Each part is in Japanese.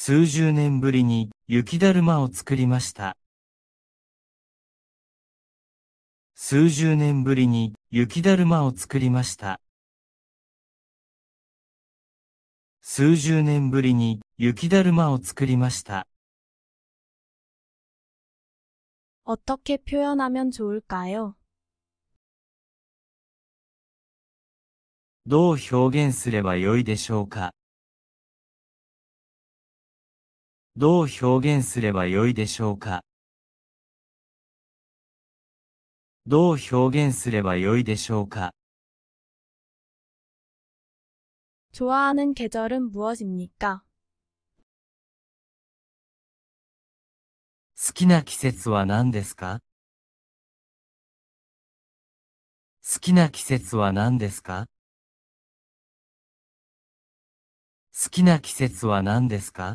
数十年ぶりに雪だるまを作りました。数十年ぶりに雪だるまを作りました。数十年ぶりに雪だるまを作りました。어떻게표현하면좋을까요どう表現すればよいでしょうかどう表現すればよいでしょうかどう表現すればよいでしょうか좋아하는계절은무엇입니까好きな季節は何ですか好きな季節は何ですか好きな季節は何ですか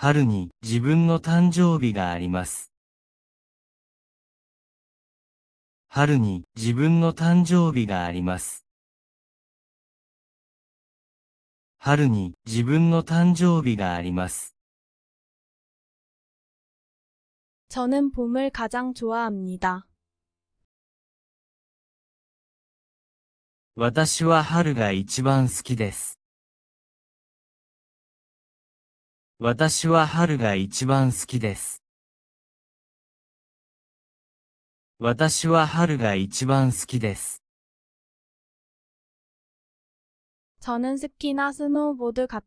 春に自分の誕生日があります。春に自分の誕生日があります。春に自分の誕生日があります。저는봄을가장좋아합니다私は春が一番好きです。私は春が一番好きです。私は春が一番好きです。저는같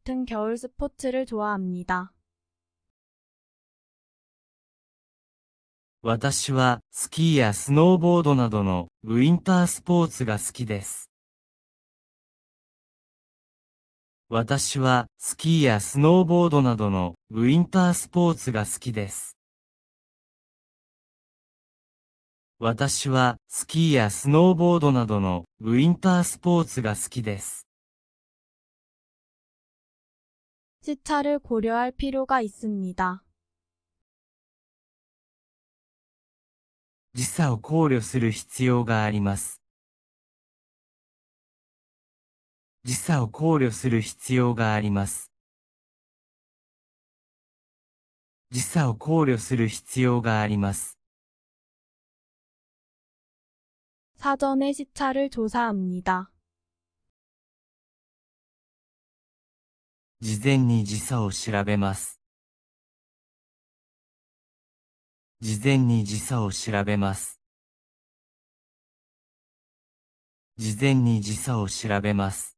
은겨울좋아합니다私はスキーやスノーボードなどのウィンタースポーツが好きです。私はスキーやスノーボードなどのウィンタースポーツが好きです。私はスキーやスノーボードなどのウィンタースポーツが好きです。시차를고려할필요가있습니다時差を考慮する必要があります。時差を考慮する必要があります。時差を考慮する必要があります。사전에시차를조사합니다事前に時差を調べます。事前に時差を調べます。事前に時差を調べます。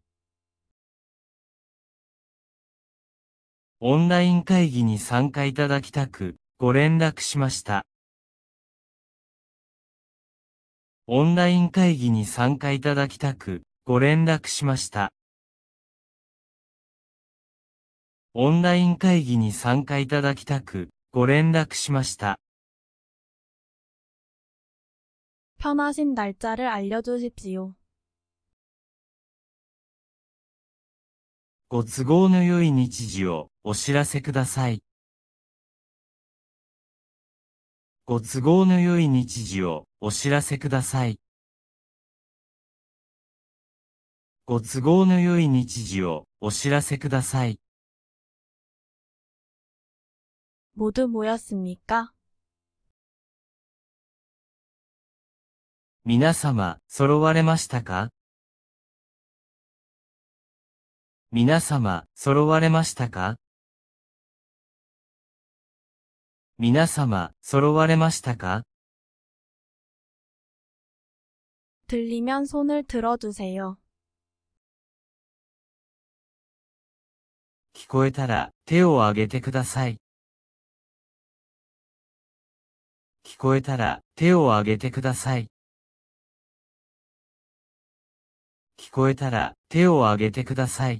オンライン会議に参加いただきたく、ご連絡しました。オンライン会議に参加いただきたく、ご連絡しました。オンライン会議に参加いただきたく、ご連絡しました。편하신날짜를알려주십시오ご都合の良い日時をお知らせください。ご都合の良い日時をお知らせください。ご都合の良い日時をお知らせください。모두모였습니까皆様、揃われましたか皆様、揃われましたか皆様、揃われましたか들리면손을들어주세요聞こえたら手を挙げてください。聞こえたら手を挙げてください。聞こえたら手を挙げてください。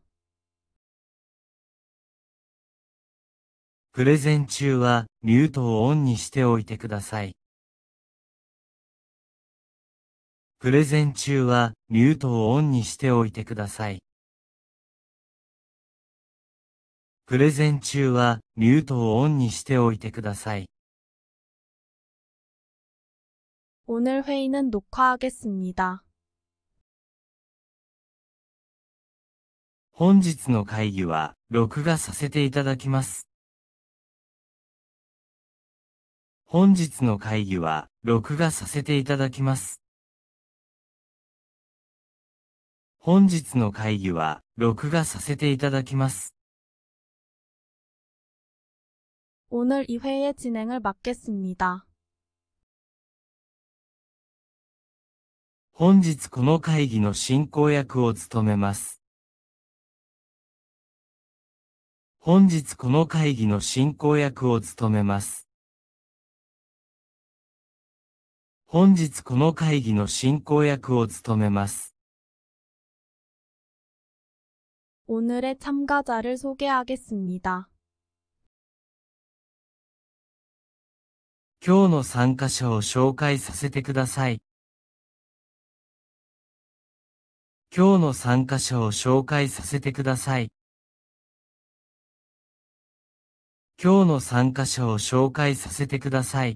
プレゼン中はミュートをオンにしておいてください。プレゼン中はミュートをオンにしておいてください。プレゼン中はミュートをオンにしておいてください。오늘회의는녹화하겠습니다本日の会議は録画させていただきます。本日の会議は、録画させていただきます。本日の会議は、録画させていただきます。오늘이회의진행을맡겠습니 다。 本日この会議の進行役を務めます。本日この会議の進行役を務めます。本日この会議の進行役を務めます。오늘의참가자를소개하겠습니다今日の参加者を紹介させてください。今日の参加者を紹介させてください。今日の参加者を紹介させてください。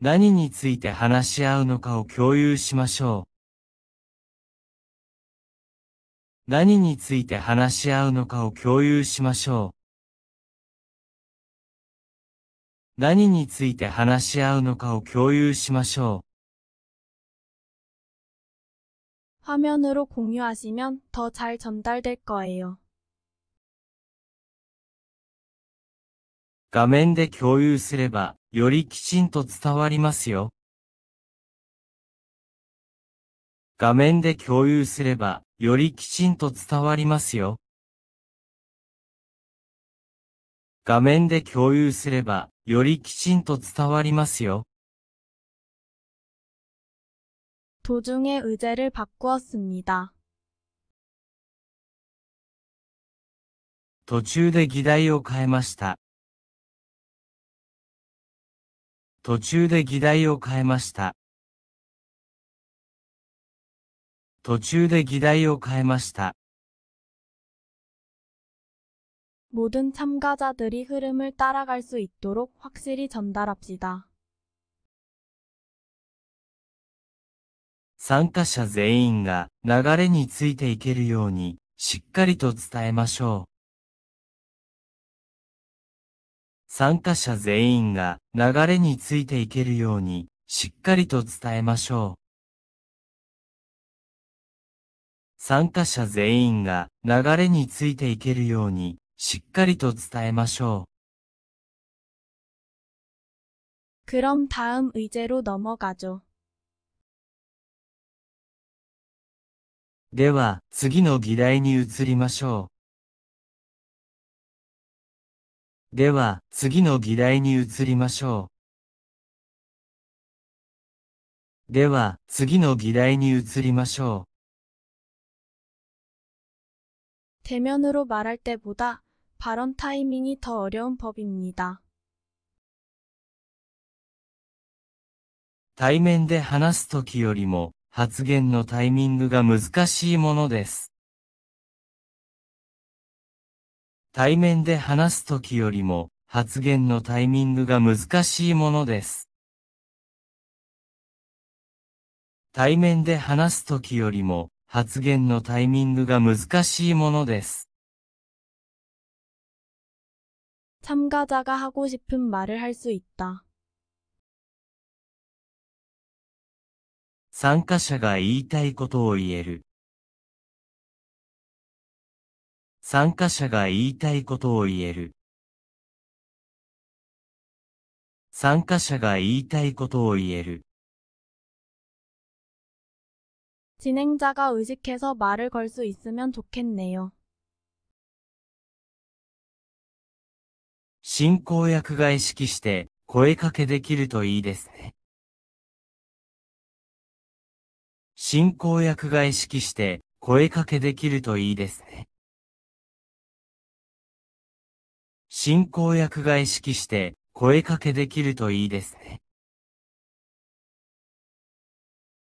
何について話し合うのかを共有しましょう。何について話し合うのかを共有しましょう。何について話し合うのかを共有しましょう。화면으로공유하시면더잘전달될거예요画面で共有すれば、よりきちんと伝わりますよ。画面で共有すれば、よりきちんと伝わりますよ。画面で共有すれば、よりきちんと伝わりますよ。의자를바꾸었습니 다。 途中で議題を変えました。途中で議題を変えました。途中で議題を変えました。모든참가자들이흐름을따라갈수있도록확실히전달합시다参加者全員が流れについていけるようにしっかりと伝えましょう。参加者全員が流れについていけるように、しっかりと伝えましょう。参加者全員が流れについていけるように、しっかりと伝えましょう。그럼다음의제로넘어가죠では、次の議題に移りましょう。では、次の議題に移りましょう。では、次の議題に移りましょう。대면으로말할때보다발언타이밍이더어려운법입니다対面で話すときよりも発言のタイミングが難しいものです。対面で話す時よりも発言のタイミングが難しいものです。対面で話す時よりも発言のタイミングが難しいものです。参加者が하고싶은말을할수있 다。 参加者が言いたいことを言える。参加者が言いたいことを言える。参加者が言いたいことを言える。진행자가의식해서말을걸수있으면좋겠네요進行役が意識して声かけできるといいですね。進行役が意識して声かけできるといいですね。進行役が意識して声かけできるといいですね。